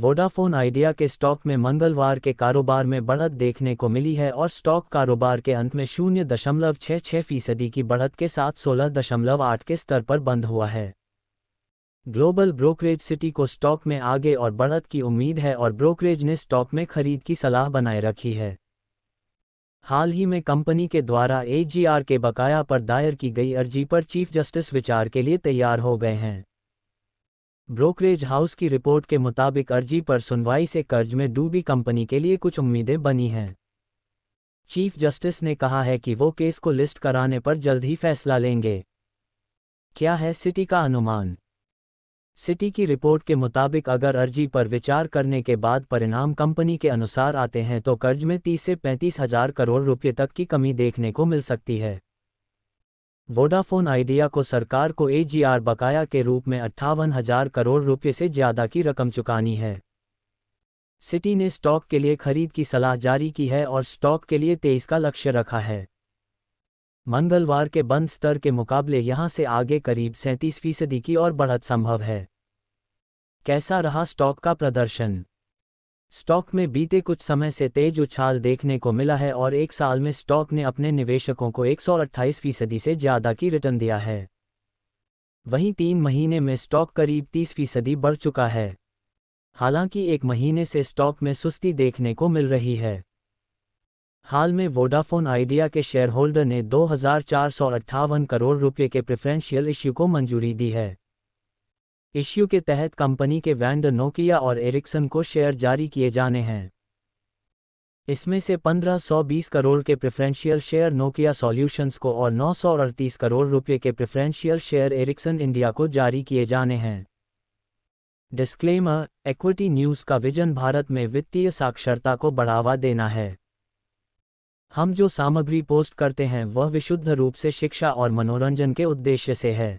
Vodafone idea के stock में मंगलवार के कारोबार में बढ़त देखने को मिली है और स्टॉक कारोबार के अंत में शून्य दशमलव छः छह फीसदी की बढ़त के साथ सोलह दशमलव आठ के स्तर पर बंद हुआ है ग्लोबल ब्रोकरेज सिटी को स्टॉक में आगे और बढ़त की उम्मीद है और ब्रोकरेज ने स्टॉक में खरीद की सलाह बनाए रखी है हाल ही में कंपनी के द्वारा एजीआर के बकाया पर दायर की गई अर्जी पर चीफ जस्टिस विचार के लिए तैयार हो गए हैं ब्रोकरेज हाउस की रिपोर्ट के मुताबिक अर्जी पर सुनवाई से कर्ज में डूबी कंपनी के लिए कुछ उम्मीदें बनी हैं चीफ जस्टिस ने कहा है कि वो केस को लिस्ट कराने पर जल्द ही फैसला लेंगे क्या है सिटी का अनुमान सिटी की रिपोर्ट के मुताबिक अगर अर्जी पर विचार करने के बाद परिणाम कंपनी के अनुसार आते हैं तो कर्ज में 30 से पैंतीस हजार करोड़ रुपये तक की कमी देखने को मिल सकती है वोडाफोन आइडिया को सरकार को एजीआर बकाया के रूप में अट्ठावन हजार करोड़ रुपये से ज्यादा की रकम चुकानी है सिटी ने स्टॉक के लिए खरीद की सलाह जारी की है और स्टॉक के लिए तेईस का लक्ष्य रखा है मंगलवार के बंद स्तर के मुकाबले यहां से आगे करीब सैंतीस फीसदी की और बढ़त संभव है कैसा रहा स्टॉक का प्रदर्शन स्टॉक में बीते कुछ समय से तेज उछाल देखने को मिला है और एक साल में स्टॉक ने अपने निवेशकों को एक फीसदी से ज़्यादा की रिटर्न दिया है वहीं तीन महीने में स्टॉक करीब 30 फीसदी बढ़ चुका है हालांकि एक महीने से स्टॉक में सुस्ती देखने को मिल रही है हाल में वोडाफोन आइडिया के शेयरहोल्डर ने दो करोड़ रुपये के प्रेफरेंशियल इश्यू को मंजूरी दी है इश्यू के तहत कंपनी के वैंड नोकिया और एरिक्सन को शेयर जारी किए जाने हैं इसमें से 1520 करोड़ के प्रेफरेंशियल शेयर नोकिया सॉल्यूशंस को और 938 करोड़ रुपए के प्रेफरेंशियल शेयर एरिक्सन इंडिया को जारी किए जाने हैं डिस्क्लेमर एक्विटी न्यूज़ का विजन भारत में वित्तीय साक्षरता को बढ़ावा देना है हम जो सामग्री पोस्ट करते हैं वह विशुद्ध रूप से शिक्षा और मनोरंजन के उद्देश्य से है